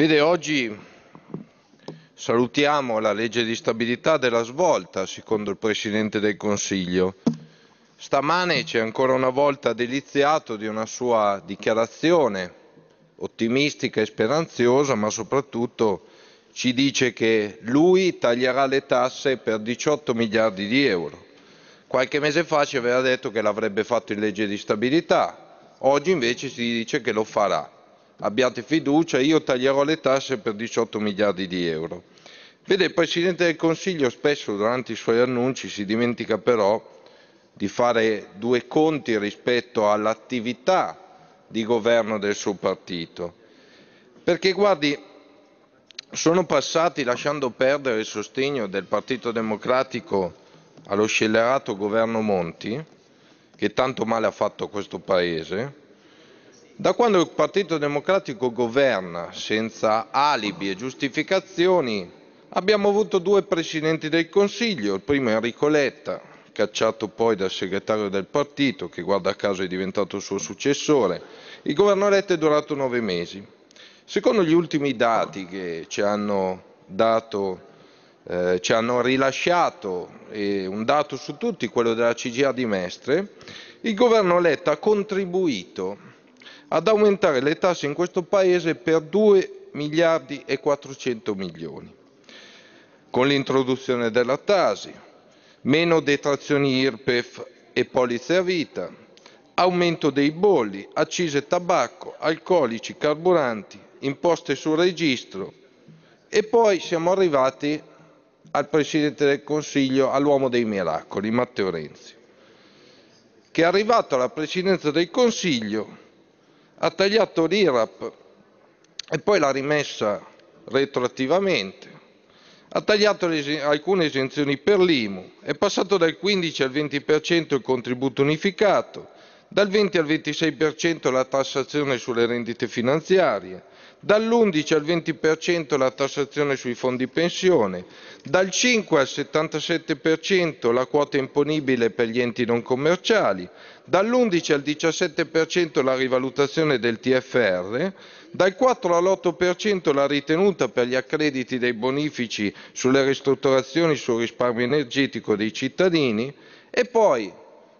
Vede, oggi salutiamo la legge di stabilità della svolta, secondo il Presidente del Consiglio. Stamane ci è ancora una volta deliziato di una sua dichiarazione ottimistica e speranzosa, ma soprattutto ci dice che lui taglierà le tasse per 18 miliardi di euro. Qualche mese fa ci aveva detto che l'avrebbe fatto in legge di stabilità, oggi invece si dice che lo farà abbiate fiducia, io taglierò le tasse per 18 miliardi di euro. Vede, il Presidente del Consiglio spesso durante i suoi annunci si dimentica però di fare due conti rispetto all'attività di governo del suo partito. Perché guardi, sono passati lasciando perdere il sostegno del Partito Democratico allo scellerato governo Monti, che tanto male ha fatto a questo Paese, da quando il Partito Democratico governa senza alibi e giustificazioni, abbiamo avuto due presidenti del Consiglio, il primo Enrico Letta, cacciato poi dal segretario del partito, che guarda caso è diventato suo successore. Il governo Letta è durato nove mesi. Secondo gli ultimi dati che ci hanno, dato, eh, ci hanno rilasciato, eh, un dato su tutti, quello della CGA di Mestre, il governo Letta ha contribuito ad aumentare le tasse in questo Paese per 2 miliardi e 400 milioni, con l'introduzione della Tasi, meno detrazioni IRPEF e polizze a vita, aumento dei bolli, accise tabacco, alcolici, carburanti, imposte sul registro e poi siamo arrivati al Presidente del Consiglio, all'uomo dei miracoli, Matteo Renzi, che è arrivato alla Presidenza del Consiglio ha tagliato l'IRAP e poi l'ha rimessa retroattivamente, ha tagliato le, alcune esenzioni per l'IMU, è passato dal 15 al 20% il contributo unificato, dal 20 al 26% la tassazione sulle rendite finanziarie, dall'11 al 20% la tassazione sui fondi pensione, dal 5 al 77% la quota imponibile per gli enti non commerciali, dall'11 al 17% la rivalutazione del TFR, dal 4 all'8% la ritenuta per gli accrediti dei bonifici sulle ristrutturazioni sul risparmio energetico dei cittadini e poi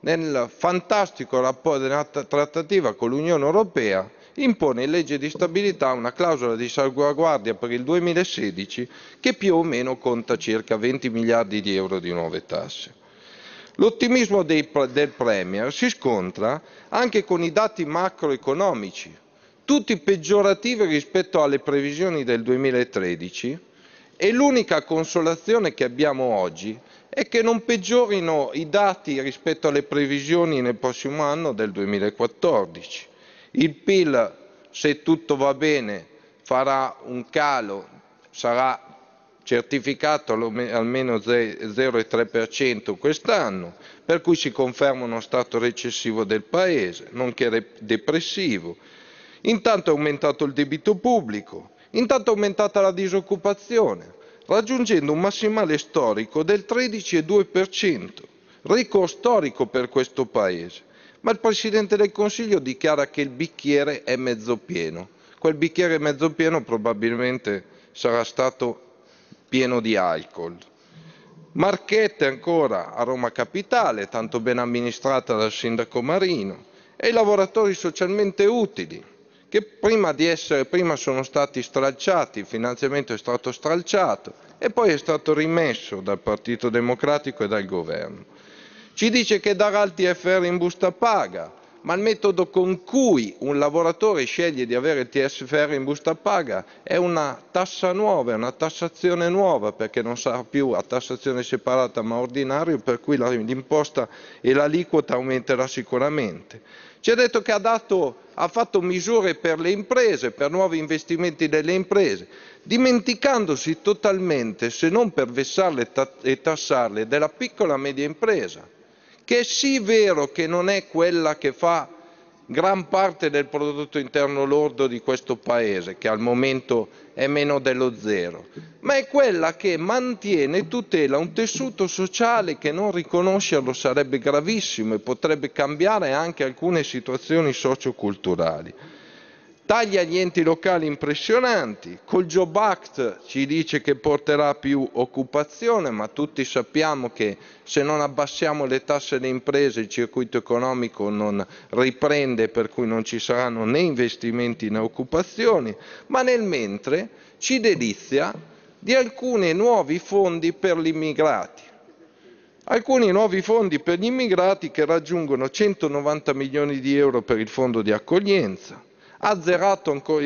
nel fantastico rapporto della trattativa con l'Unione Europea impone in legge di stabilità una clausola di salvaguardia per il 2016 che più o meno conta circa 20 miliardi di euro di nuove tasse. L'ottimismo del Premier si scontra anche con i dati macroeconomici, tutti peggiorativi rispetto alle previsioni del 2013 e l'unica consolazione che abbiamo oggi è che non peggiorino i dati rispetto alle previsioni nel prossimo anno del 2014. Il PIL, se tutto va bene, farà un calo, sarà certificato almeno 0,3% quest'anno, per cui si conferma uno stato recessivo del Paese, nonché depressivo. Intanto è aumentato il debito pubblico, intanto è aumentata la disoccupazione, raggiungendo un massimale storico del 13,2%, record storico per questo Paese ma il Presidente del Consiglio dichiara che il bicchiere è mezzo pieno. Quel bicchiere mezzo pieno probabilmente sarà stato pieno di alcol. Marchette ancora a Roma Capitale, tanto ben amministrata dal sindaco Marino, e i lavoratori socialmente utili, che prima di essere prima sono stati stralciati, il finanziamento è stato stralciato e poi è stato rimesso dal Partito Democratico e dal governo. Ci dice che darà il TFR in busta paga, ma il metodo con cui un lavoratore sceglie di avere il TSFR in busta paga è una tassa nuova, è una tassazione nuova, perché non sarà più a tassazione separata ma ordinario, per cui l'imposta e l'aliquota aumenterà sicuramente. Ci ha detto che ha, dato, ha fatto misure per le imprese, per nuovi investimenti delle imprese, dimenticandosi totalmente, se non per vessarle e tassarle, della piccola e media impresa che è sì vero che non è quella che fa gran parte del prodotto interno lordo di questo paese, che al momento è meno dello zero, ma è quella che mantiene e tutela un tessuto sociale che non riconoscerlo sarebbe gravissimo e potrebbe cambiare anche alcune situazioni socioculturali. Tagli agli enti locali impressionanti, col Job Act ci dice che porterà più occupazione, ma tutti sappiamo che se non abbassiamo le tasse alle imprese il circuito economico non riprende, per cui non ci saranno né investimenti né occupazioni, ma nel mentre ci delizia di alcuni nuovi fondi per gli immigrati. Alcuni nuovi fondi per gli immigrati che raggiungono 190 milioni di euro per il fondo di accoglienza, azzerato ancora,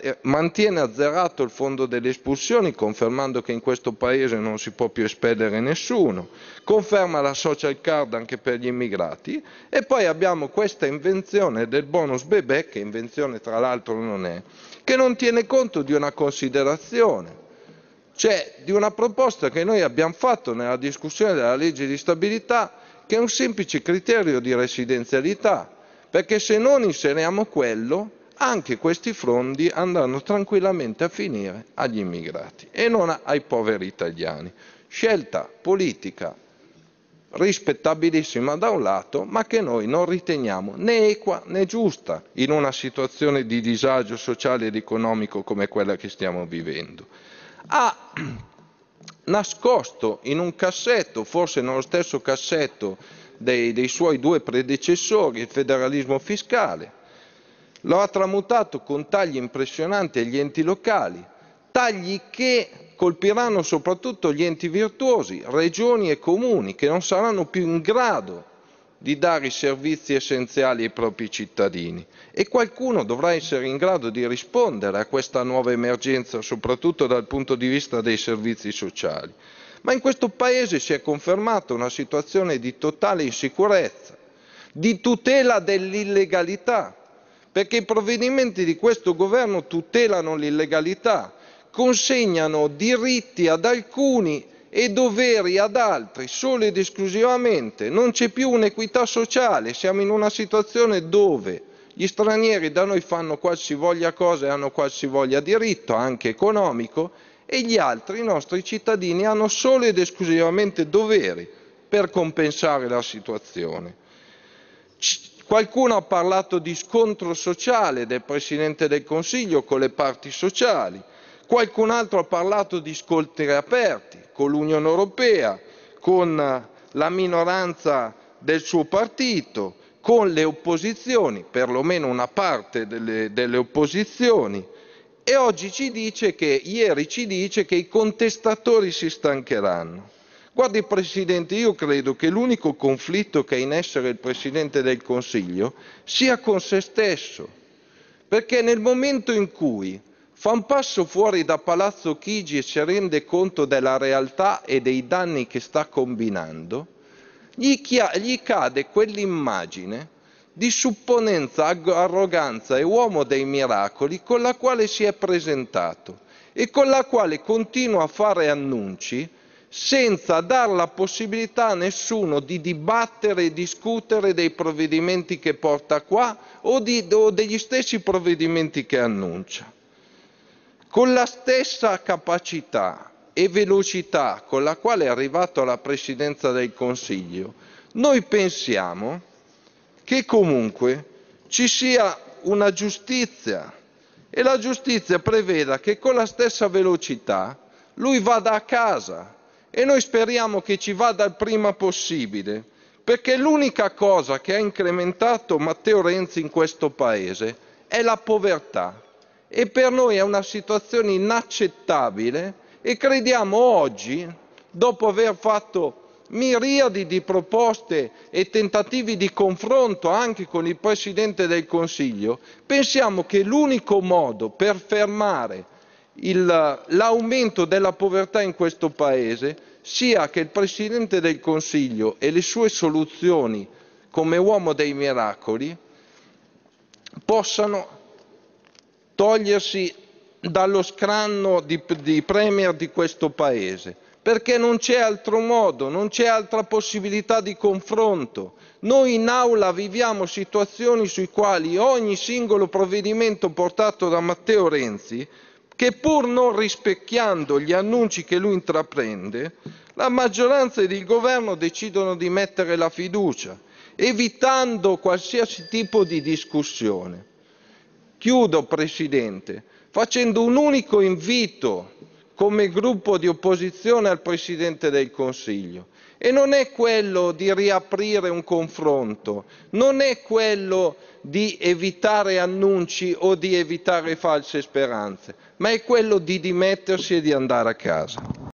eh, mantiene azzerato il fondo delle espulsioni, confermando che in questo paese non si può più espellere nessuno, conferma la social card anche per gli immigrati e poi abbiamo questa invenzione del bonus bebè, che invenzione tra l'altro non è, che non tiene conto di una considerazione cioè di una proposta che noi abbiamo fatto nella discussione della legge di stabilità che è un semplice criterio di residenzialità, perché se non inseriamo quello anche questi fondi andranno tranquillamente a finire agli immigrati e non ai poveri italiani. Scelta politica rispettabilissima da un lato, ma che noi non riteniamo né equa né giusta in una situazione di disagio sociale ed economico come quella che stiamo vivendo. Ha nascosto in un cassetto, forse nello stesso cassetto dei, dei suoi due predecessori, il federalismo fiscale, lo ha tramutato con tagli impressionanti agli enti locali, tagli che colpiranno soprattutto gli enti virtuosi, regioni e comuni, che non saranno più in grado di dare i servizi essenziali ai propri cittadini e qualcuno dovrà essere in grado di rispondere a questa nuova emergenza, soprattutto dal punto di vista dei servizi sociali. Ma in questo Paese si è confermata una situazione di totale insicurezza, di tutela dell'illegalità, perché i provvedimenti di questo governo tutelano l'illegalità, consegnano diritti ad alcuni e doveri ad altri, solo ed esclusivamente. Non c'è più un'equità sociale, siamo in una situazione dove gli stranieri da noi fanno qualsivoglia cosa e hanno qualsivoglia diritto, anche economico, e gli altri, i nostri cittadini, hanno solo ed esclusivamente doveri per compensare la situazione. Qualcuno ha parlato di scontro sociale del Presidente del Consiglio con le parti sociali, qualcun altro ha parlato di scontri aperti con l'Unione Europea, con la minoranza del suo partito, con le opposizioni, perlomeno una parte delle, delle opposizioni, e oggi ci dice che, ieri ci dice che i contestatori si stancheranno. Guardi, Presidente, io credo che l'unico conflitto che ha in essere il Presidente del Consiglio sia con se stesso, perché nel momento in cui fa un passo fuori da Palazzo Chigi e si rende conto della realtà e dei danni che sta combinando, gli, gli cade quell'immagine di supponenza, arroganza e uomo dei miracoli con la quale si è presentato e con la quale continua a fare annunci senza dar la possibilità a nessuno di dibattere e discutere dei provvedimenti che porta qua o, di, o degli stessi provvedimenti che annuncia. Con la stessa capacità e velocità con la quale è arrivato alla presidenza del Consiglio, noi pensiamo che comunque ci sia una giustizia e la giustizia preveda che con la stessa velocità lui vada a casa e noi speriamo che ci vada il prima possibile, perché l'unica cosa che ha incrementato Matteo Renzi in questo Paese è la povertà. E per noi è una situazione inaccettabile e crediamo oggi, dopo aver fatto miriadi di proposte e tentativi di confronto anche con il Presidente del Consiglio, pensiamo che l'unico modo per fermare l'aumento della povertà in questo Paese, sia che il Presidente del Consiglio e le sue soluzioni come uomo dei miracoli possano togliersi dallo scranno di, di Premier di questo Paese, perché non c'è altro modo, non c'è altra possibilità di confronto. Noi in aula viviamo situazioni sui quali ogni singolo provvedimento portato da Matteo Renzi che pur non rispecchiando gli annunci che lui intraprende, la maggioranza ed il governo decidono di mettere la fiducia, evitando qualsiasi tipo di discussione. Chiudo, Presidente, facendo un unico invito come gruppo di opposizione al Presidente del Consiglio. E non è quello di riaprire un confronto, non è quello di evitare annunci o di evitare false speranze, ma è quello di dimettersi e di andare a casa.